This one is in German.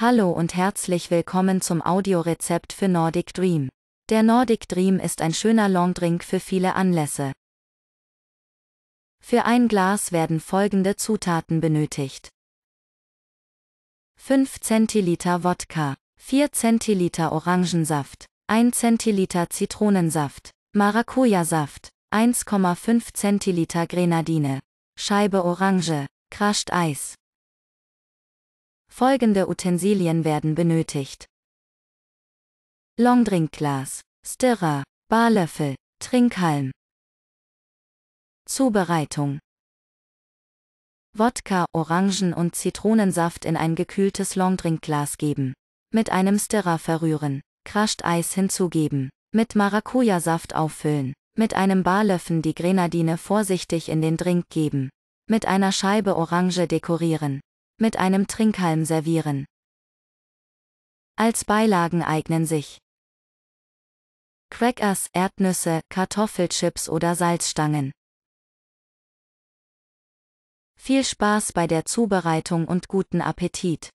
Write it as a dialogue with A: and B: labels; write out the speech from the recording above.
A: Hallo und herzlich willkommen zum Audiorezept für Nordic Dream. Der Nordic Dream ist ein schöner Longdrink für viele Anlässe. Für ein Glas werden folgende Zutaten benötigt. 5 Zentiliter Wodka, 4 Zentiliter Orangensaft, 1 Zentiliter Zitronensaft, Maracuja-Saft, 1,5 Zentiliter Grenadine, Scheibe Orange, Crushed Eis, Folgende Utensilien werden benötigt. Longdrinkglas, Stirrer, Barlöffel, Trinkhalm. Zubereitung. Wodka, Orangen- und Zitronensaft in ein gekühltes Longdrinkglas geben. Mit einem Stirrer verrühren, Crushed Eis hinzugeben, mit Maracuja-Saft auffüllen, mit einem Barlöffel die Grenadine vorsichtig in den Drink geben, mit einer Scheibe Orange dekorieren, mit einem Trinkhalm servieren. Als Beilagen eignen sich Crackers, Erdnüsse, Kartoffelchips oder Salzstangen. Viel Spaß bei der Zubereitung und guten Appetit!